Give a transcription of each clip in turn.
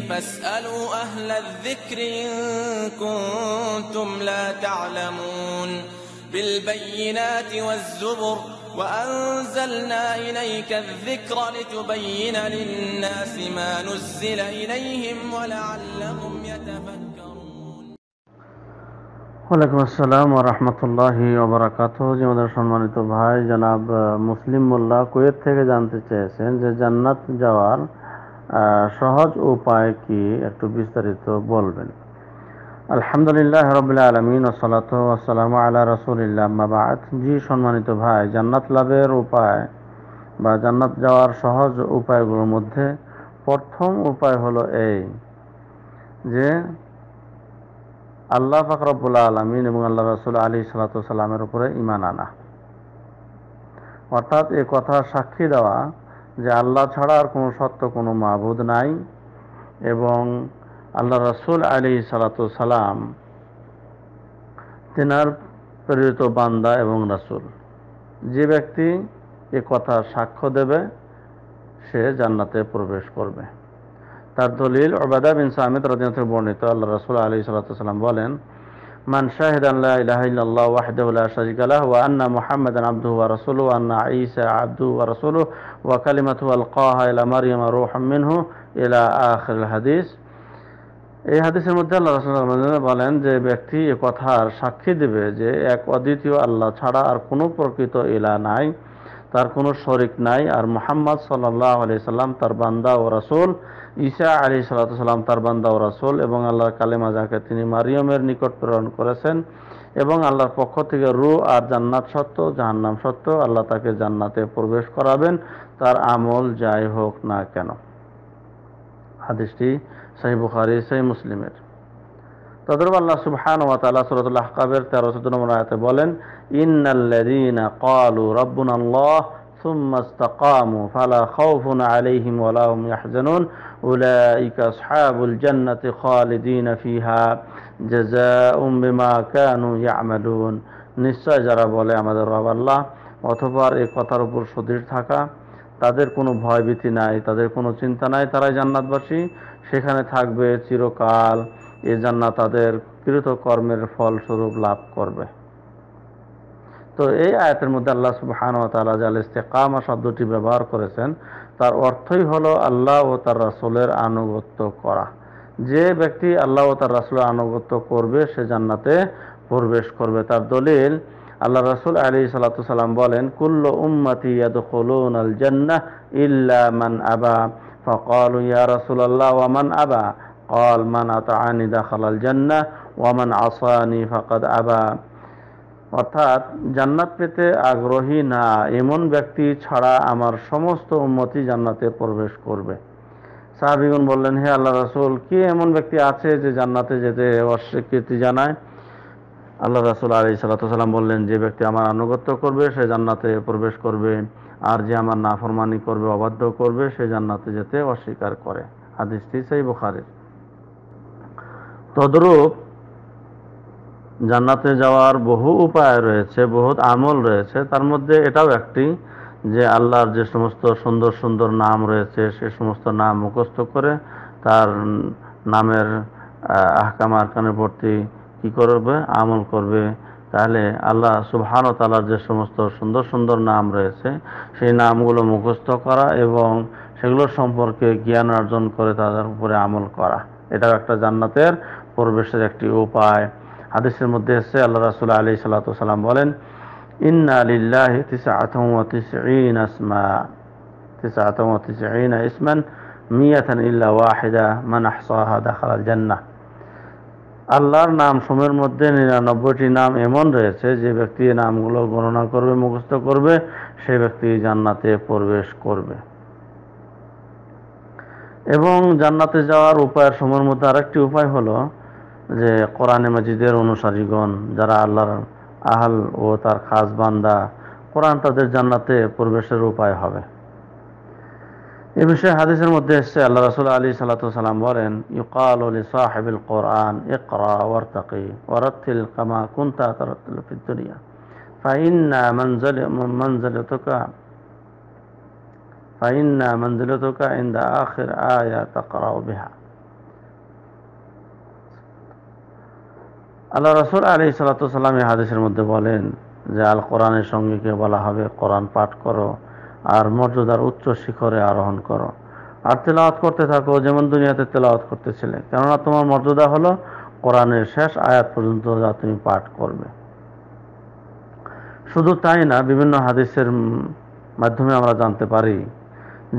فاسألوا أهل الذكر إن كنتم لا تعلمون بالبينات والزبر وأنزلنا إليك الذكر لتبين للناس ما نزل إليهم ولعلهم يتفكرون وعليكم السلام ورحمة الله وبركاته جمعদের সম্মানিত ভাই জনাব মুসলিম মোল্লা কুয়েত থেকে জানতে চেয়েছেন যে জান্নাত যাওয়ার সহজ উপায় কি একটু বিস্তারিত বলবেন আলহামদুলিল্লাহ রবিল্লা আলমিন ওসলাতাম আল্লাহ রসুলিল্লাহ মাবাদ জি সম্মানিত ভাই জান্নাত লাভের উপায় বা জান্নাত যাওয়ার সহজ উপায়গুলোর মধ্যে প্রথম উপায় হলো এই যে আল্লাহ ফাকরবুল্লাহ আলমিন এবং আল্লাহ রসুল আলী সাল্লাতামের উপরে ইমান আনা অর্থাৎ এ কথা সাক্ষী দেওয়া যে আল্লাহ ছাড়া আর কোনো সত্য কোনো মাহবুদ নাই এবং আল্লাহ রসুল আলী সালাতাম তেনার প্রেরিত বান্দা এবং রাসুল যে ব্যক্তি এ কথা সাক্ষ্য দেবে সে জান্নাতে প্রবেশ করবে তার দলিল ওবাদা বিন সামিদ রাজনীতি বর্ণিত আল্লাহ রসুল আলী সাল্লাম বলেন من شهد أن لا إله إلا الله وحده لا شريك له وأن محمدا عبده ورسوله وأن عيسى عبده ورسوله وكلمته ألقاها إلى مريم روح منه إلى آخر الحديث এই হাদিসের মধ্যে আল্লাহ রসুল বলেন যে ব্যক্তি এ কথার সাক্ষী দেবে যে এক অদ্বিতীয় আল্লাহ ছাড়া আর কোনো প্রকৃত ইলা নাই তার কোনো শরিক নাই আর মোহাম্মদ সাল্লাহ আলি সাল্লাম তার বান্দা ও রাসুল ঈশা আলি সাল্লাম তার বান্দা ও রাসুল এবং আল্লাহর কালেমা যাকে তিনি মারিয়মের নিকট প্রেরণ করেছেন এবং আল্লাহর পক্ষ থেকে রু আর জান্নাত সত্য জাহান্নাম সত্য আল্লাহ তাকে জান্নাতে প্রবেশ করাবেন তার আমল যাই হোক না কেন আদেশটি সাহি বুখারি সাহি মুসলিমের তদরূপ আল্লাহ সুবহান ওয়া তাআলা সূরাতুল আহকাবের 13 নম্বর আয়াতে বলেন ইন্নাল্লাযীনা ক্বালু রাব্বুনা আল্লাহ ثم استقاموا فلا خوف عليهم ولا هم يحزنون أولئك أصحاب الجنة خالدين فيها جزاء بما كانوا يعملون নিশ্চয় যারা বলে আমাদের রব আল্লাহ অথবা এই কথার উপর সদৃঢ় থাকা তাদের কোনো ভয়ভীতি নাই তাদের কোনো চিন্তা নাই তারাই জান্নাতবাসী সেখানে থাকবে চিরকাল এই জান্নাত তাদের কৃত কর্মের ফলস্বরূপ লাভ করবে তো এই আয়াতের মধ্যে আল্লাহ সুবহান ও তালা জাল ইস্তেকামা শব্দটি ব্যবহার করেছেন তার অর্থই হলো আল্লাহ ও তার রাসুলের আনুগত্য করা যে ব্যক্তি আল্লাহ ও তার রাসুলের আনুগত্য করবে সে জান্নাতে প্রবেশ করবে তার দলিল আল্লাহ রাসুল আলী সাল্লাম বলেন কুল্ল উম্মতি ইয়াদখুলুন ইল্লা মান আবা ফাকালু ইয়া রাসূলুল্লাহ ওয়া মান আবা قال من أطعني دخل الجنة ومن عصاني فقد أبى অর্থাৎ জান্নাত পেতে আগ্রহী না এমন ব্যক্তি ছাড়া আমার সমস্ত উন্নতি জান্নাতে প্রবেশ করবে সাহাবিগুন বললেন হে আল্লাহ রাসুল কি এমন ব্যক্তি আছে যে জান্নাতে যেতে অস্বীকৃতি জানায় আল্লাহ রাসুল আলী সাল্লাম বললেন যে ব্যক্তি আমার আনুগত্য করবে সে জান্নাতে প্রবেশ করবে আর যে আমার নাফরমানি করবে অবাধ্য করবে সে জান্নাতে যেতে অস্বীকার করে আদিস্তি সেই বুখারের তদ্রূপ জান্নাতে যাওয়ার বহু উপায় রয়েছে বহুত আমল রয়েছে তার মধ্যে এটাও একটি যে আল্লাহর যে সমস্ত সুন্দর সুন্দর নাম রয়েছে সে সমস্ত নাম মুখস্থ করে তার নামের আহকাম আহকানের প্রতি কী করবে আমল করবে তাহলে আল্লাহ সুবহান তালার যে সমস্ত সুন্দর সুন্দর নাম রয়েছে সেই নামগুলো মুখস্থ করা এবং সেগুলোর সম্পর্কে জ্ঞান অর্জন করে তাদের উপরে আমল করা এটাও একটা জান্নাতের প্রবেশের একটি উপায় হাদিসের মধ্যে এসছে আল্লাহ রাসুল আলী সাল্লাতাম বলেন আল্লাহর নাম সময়ের মধ্যে নিরানব্বইটি নাম এমন রয়েছে যে ব্যক্তি নামগুলো গণনা করবে মুখস্থ করবে সে ব্যক্তি জান্নাতে প্রবেশ করবে এবং জান্নাতে যাওয়ার উপায়ের সময়ের মধ্যে আরেকটি উপায় হলো যে কোরআনে মাজিদের অনুসারীগণ যারা আল্লাহর আহাল ও তার খাস বান্দা কোরআন তাদের জান্নাতে প্রবেশের উপায় হবে এ বিষয়ে হাদিসের মধ্যে এসছে আল্লাহ রাসুল আলী সাল্লাম বলেন ইউকাল আলী সাহেবিল কোরআন ইকরা ওয়ার্তাকি ওয়ারাত্তিল কামা কুন্তা তারাত্তিল ফিদ্দুনিয়া ফাইন্না মঞ্জলতকা ফাইন্না মঞ্জলতকা ইন আখির আয়া তাকরাও বিহা আল্লাহ রসুল আলি সাল্লাতাম এই হাদিসের মধ্যে বলেন যে আল কোরআনের সঙ্গে কে বলা হবে কোরআন পাঠ করো আর মর্যাদার উচ্চ শিখরে আরোহণ করো আর তেলাওয়াত করতে থাকো যেমন দুনিয়াতে তেলাওয়াত করতেছিলে কেননা তোমার মর্যাদা হলো কোরআনের শেষ আয়াত পর্যন্ত যা তুমি পাঠ করবে শুধু তাই না বিভিন্ন হাদিসের মাধ্যমে আমরা জানতে পারি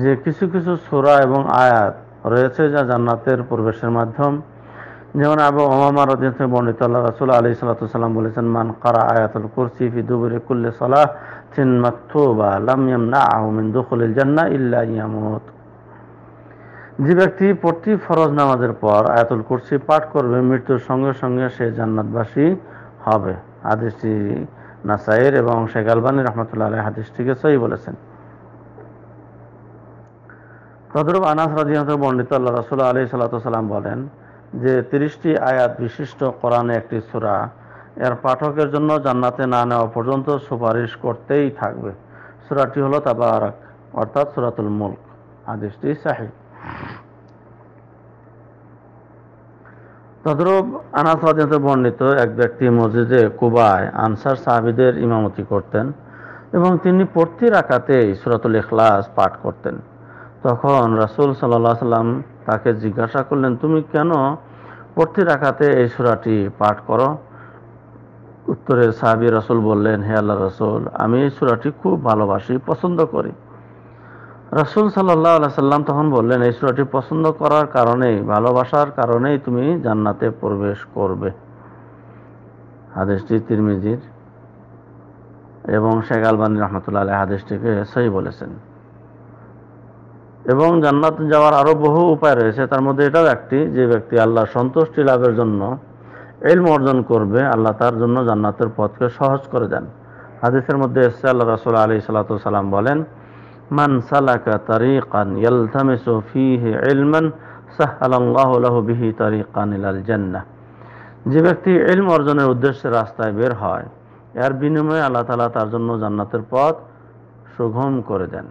যে কিছু কিছু সোরা এবং আয়াত রয়েছে যা জান্নাতের প্রবেশের মাধ্যম যেমন আবু ওমামা রদিয়াল বর্ণিত আল্লাহ রাসুল আলী সাল্লাম বলেছেন মান কারা আয়াতুল কুরসি ফি দুবুরি কুল্লি সলাহ তিন মাকথুবা লাম ইয়ামনা আহমিন দুখুলিল জান্না ইল্লা ইয়ামত যে ব্যক্তি প্রতি ফরজ নামাজের পর আয়াতুল কুরসি পাঠ করবে মৃত্যুর সঙ্গে সঙ্গে সে জান্নাতবাসী হবে হাদিসটি নাসাইয়ের এবং শেখ আলবানী রহমতুল্লাহ আলহ হাদিসটিকে সই বলেছেন তদরূপ আনাস রাজিয়াত বর্ণিত আল্লাহ রাসুল্লাহ আলী সাল্লাম বলেন যে তিরিশটি আয়াত বিশিষ্ট কোরআনে একটি সুরা এর পাঠকের জন্য জান্নাতে না নেওয়া পর্যন্ত সুপারিশ করতেই থাকবে সুরাটি হলো তাবারাক অর্থাৎ সুরাতুল মুল্ক আদেশটি সাহেব তদ্রূপ আনাস বর্ণিত এক ব্যক্তি মসজিদে কুবায় আনসার সাহাবিদের ইমামতি করতেন এবং তিনি প্রতি রাখাতেই সুরাতুল ইখলাস পাঠ করতেন তখন রাসুল সাল্লাহ সাল্লাম তাকে জিজ্ঞাসা করলেন তুমি কেন প্রতি রাখাতে এই সুরাটি পাঠ করো উত্তরে সাহাবি রসুল বললেন হে আল্লাহ রসুল আমি এই সুরাটি খুব ভালোবাসি পছন্দ করি রসুল সাল্লাহ সাল্লাম তখন বললেন এই সুরাটি পছন্দ করার কারণেই ভালোবাসার কারণেই তুমি জান্নাতে প্রবেশ করবে হাদেশটি তিরমিজির এবং শেখ আলবানী রহমতুল্লাহ আলহ হাদেশটিকে সহি বলেছেন এবং জান্নাত যাওয়ার আরও বহু উপায় রয়েছে তার মধ্যে এটাও একটি যে ব্যক্তি আল্লাহ সন্তুষ্টি লাভের জন্য এলম অর্জন করবে আল্লাহ তার জন্য জান্নাতের পথকে সহজ করে দেন হাদিসের মধ্যে এসছে আল্লাহ রাসুল আলী সালাম বলেন মান সালাকা তারিকান ইলাল যে ব্যক্তি এলম অর্জনের উদ্দেশ্যে রাস্তায় বের হয় এর বিনিময়ে আল্লাহ তালা তার জন্য জান্নাতের পথ সুগম করে দেন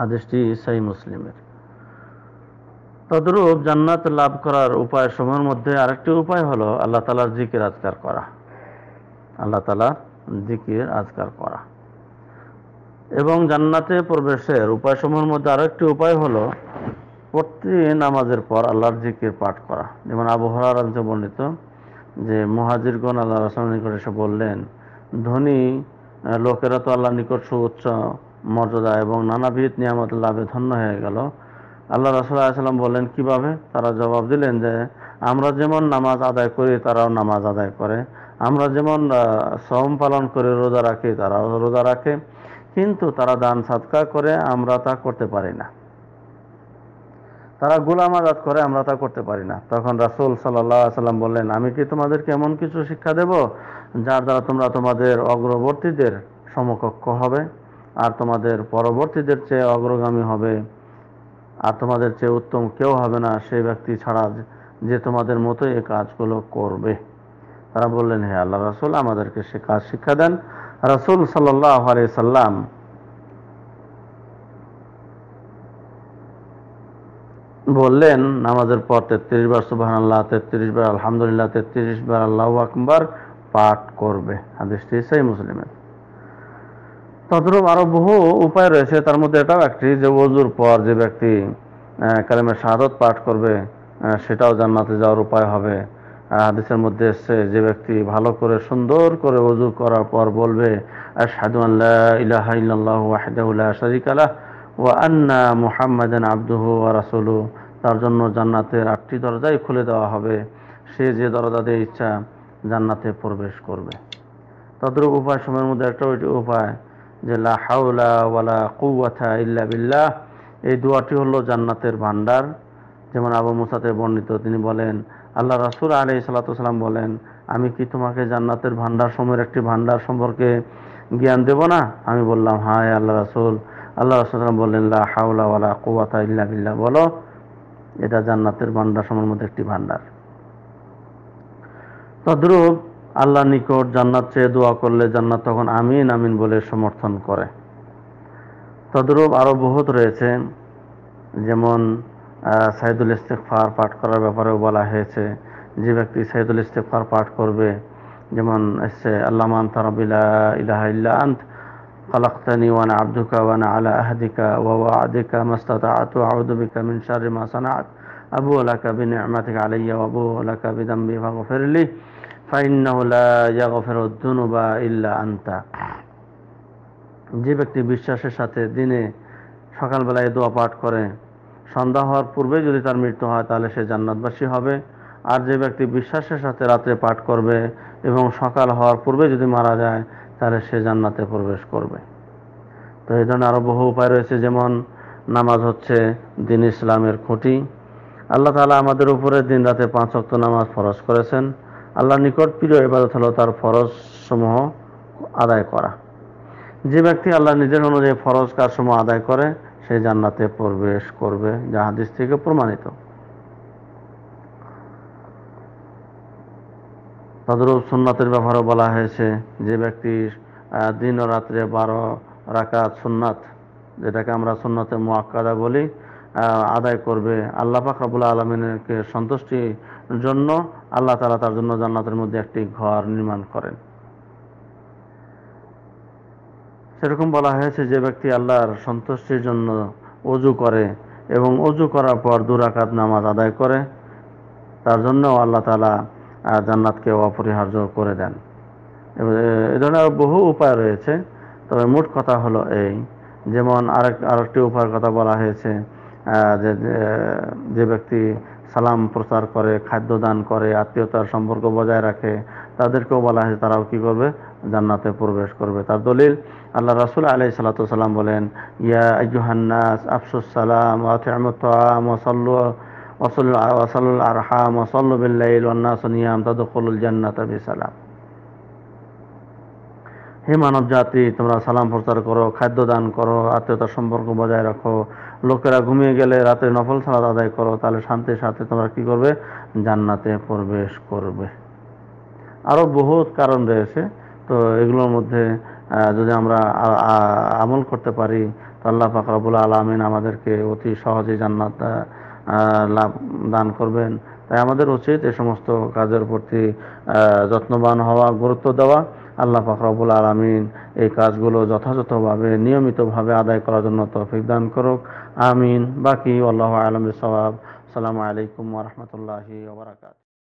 হাদিসটি সাই মুসলিমের তদরূপ জান্নাত লাভ করার উপায় সমূহের মধ্যে আরেকটি উপায় হলো আল্লাহ তালার জিকির আজকার করা আল্লাহ তালার জিকির আজকার করা এবং জান্নাতে প্রবেশের উপায় সময়ের মধ্যে আরেকটি উপায় হলো প্রতি নামাজের পর আল্লাহর জিকির পাঠ করা যেমন আবহাওয়ার আনতে বর্ণিত যে মহাজিরগণ আল্লাহ রাসলামের নিকট এসে বললেন ধনী লোকেরা তো আল্লাহ নিকট সুউচ্চ মর্যাদা এবং নানাবিধ নিয়ামত লাভে ধন্য হয়ে গেল আল্লাহ রসুল্লাহাম বললেন কিভাবে তারা জবাব দিলেন যে আমরা যেমন নামাজ আদায় করি তারাও নামাজ আদায় করে আমরা যেমন শ্রম পালন করে রোজা রাখি তারাও রোজা রাখে কিন্তু তারা দান সৎকার করে আমরা তা করতে পারি না তারা গোলাম আজাদ করে আমরা তা করতে পারি না তখন রাসুল সাল্লাহ সাল্লাম বললেন আমি কি তোমাদেরকে এমন কিছু শিক্ষা দেব যার দ্বারা তোমরা তোমাদের অগ্রবর্তীদের সমকক্ষ হবে আর তোমাদের পরবর্তীদের চেয়ে অগ্রগামী হবে আর তোমাদের চেয়ে উত্তম কেউ হবে না সেই ব্যক্তি ছাড়া যে তোমাদের মতো এ কাজগুলো করবে তারা বললেন হে আল্লাহ রাসুল আমাদেরকে সে কাজ শিক্ষা দেন রাসুল সাল্লাহ সাল্লাম বললেন নামাজের পর তেত্রিশ বার সুবাহ আল্লাহ তেত্রিশ বার আলহামদুলিল্লাহ তেত্রিশ বার আল্লাহ আকবর পাঠ করবে হাদিসটি সেই মুসলিমের তদ্রূপ আরও বহু উপায় রয়েছে তার মধ্যে এটাও একটি যে ওজুর পর যে ব্যক্তি কালেমের শাহাদত পাঠ করবে সেটাও জান্নাতে যাওয়ার উপায় হবে হাদিসের মধ্যে এসছে যে ব্যক্তি ভালো করে সুন্দর করে অজু করার পর বলবে আল্লাহ আবদুহু ওয়া তার জন্য জান্নাতের আটটি দরজাই খুলে দেওয়া হবে সে যে দরজা দিয়ে ইচ্ছা জান্নাতে প্রবেশ করবে তদ্রুপ উপায় সময়ের মধ্যে একটা উপায় যে লা হাউলা ইল্লা বিল্লাহ এই দোয়াটি হলো জান্নাতের ভান্ডার যেমন আবু মুসাতে বর্ণিত তিনি বলেন আল্লাহ রাসুল আলি সাল্লাতাম বলেন আমি কি তোমাকে জান্নাতের ভান্ডার সময়ের একটি ভান্ডার সম্পর্কে জ্ঞান দেব না আমি বললাম হায় হ্যাঁ, আল্লাহ রাসুল আল্লাহ রাসুলাম বললেন লা হাউলা ওয়ালা কুয়াতা ইল্লা বিল্লাহ বলো এটা জান্নাতের ভান্ডার সময়ের মধ্যে একটি ভান্ডার তদ্রূপ আল্লাহ নিকট জান্নাত চেয়ে দোয়া করলে জান্নাত তখন আমিন আমিন বলে সমর্থন করে তদরূপ আরও বহুত রয়েছে যেমন সাইদুল ইস্তেকফার পাঠ করার ব্যাপারেও বলা হয়েছে যে ব্যক্তি সাইদুল ইস্তেকফার পাঠ করবে যেমন এসছে আল্লাহ আন্তারবিল্লা ইলাহা ইল্লা আন্ত খালাক্তানি আব্দুকা আলা আহাদিকা ওয়া আদিকা মাস্তাতা আতু আউদুবিকা মিন শারি সানাত আবু আলাকা বিন আমাতিকা আলাইয়া আবু আলাকা বিদাম্বি ফেরলি ইল্লা যে ব্যক্তি বিশ্বাসের সাথে দিনে সকালবেলায় দোয়া পাঠ করে সন্ধ্যা হওয়ার পূর্বে যদি তার মৃত্যু হয় তাহলে সে জান্নাতবাসী হবে আর যে ব্যক্তি বিশ্বাসের সাথে রাত্রে পাঠ করবে এবং সকাল হওয়ার পূর্বে যদি মারা যায় তাহলে সে জান্নাতে প্রবেশ করবে তো এই ধরনের আরও বহু উপায় রয়েছে যেমন নামাজ হচ্ছে দিন ইসলামের খুঁটি আল্লাহ তালা আমাদের উপরে দিন রাতে পাঁচ অক্ত নামাজ ফরজ করেছেন আল্লাহর নিকট প্রিয় এবাদত হলো তার ফরজ সমূহ আদায় করা যে ব্যক্তি আল্লাহ নিজের অনুযায়ী ফরজ সমূহ আদায় করে সে জান্নাতে প্রবেশ করবে জাহাদিস থেকে প্রমাণিত তদরূপ সুন্নাতের ব্যবহারও বলা হয়েছে যে ব্যক্তি দিন ও রাত্রে বারো রাকাত সুন্নাত যেটাকে আমরা সুন্নাতে মোয়াক্কাদা বলি আদায় করবে আল্লাহ পাক রবুল্লা আলমিনকে সন্তুষ্টির জন্য আল্লাহ তালা তার জন্য জান্নাতের মধ্যে একটি ঘর নির্মাণ করেন সেরকম বলা হয়েছে যে ব্যক্তি আল্লাহর সন্তুষ্টির জন্য অজু করে এবং অজু করার পর দুরাকাত নামাজ আদায় করে তার জন্য আল্লাহ তালা জান্নাতকে অপরিহার্য করে দেন এবং এ ধরনের বহু উপায় রয়েছে তবে মোট কথা হলো এই যেমন আরেক আরেকটি উপায়ের কথা বলা হয়েছে যে ব্যক্তি সালাম প্রচার করে খাদ্য দান করে আত্মীয়তার সম্পর্ক বজায় রাখে তাদেরকেও বলা হয়েছে তারাও কি করবে জান্নাতে প্রবেশ করবে তার দলিল আল্লাহ রাসুল আলি সালাতাম বলেন ইয়া ইয়াহান্নাস আফসুস সালাম ওসল্লু ওসল ওসল আরহাম ওসল্লু বিল্লাইল ওন্নাস নিয়াম তাদুল জান্নাত সালাম হে মানব জাতি তোমরা সালাম প্রচার করো খাদ্য দান করো আত্মীয়তার সম্পর্ক বজায় রাখো লোকেরা ঘুমিয়ে গেলে রাতে নফল সালাদ আদায় করো তাহলে শান্তির সাথে তোমরা কি করবে জান্নাতে প্রবেশ করবে আরও বহুত কারণ রয়েছে তো এগুলোর মধ্যে যদি আমরা আমল করতে পারি তো আল্লাহ ফাকরাবুল আলমিন আমাদেরকে অতি সহজেই জান্নাত লাভ দান করবেন তাই আমাদের উচিত এ সমস্ত কাজের প্রতি যত্নবান হওয়া গুরুত্ব দেওয়া আল্লাহ ফখরাবুল আলমিন এই কাজগুলো যথাযথভাবে নিয়মিতভাবে আদায় করার জন্য তৌফিক দান করুক আমিন বাকি আল্লাহ আলম সবাব সালামু আলাইকুম রহমতুল্লাহি ওবরাকাত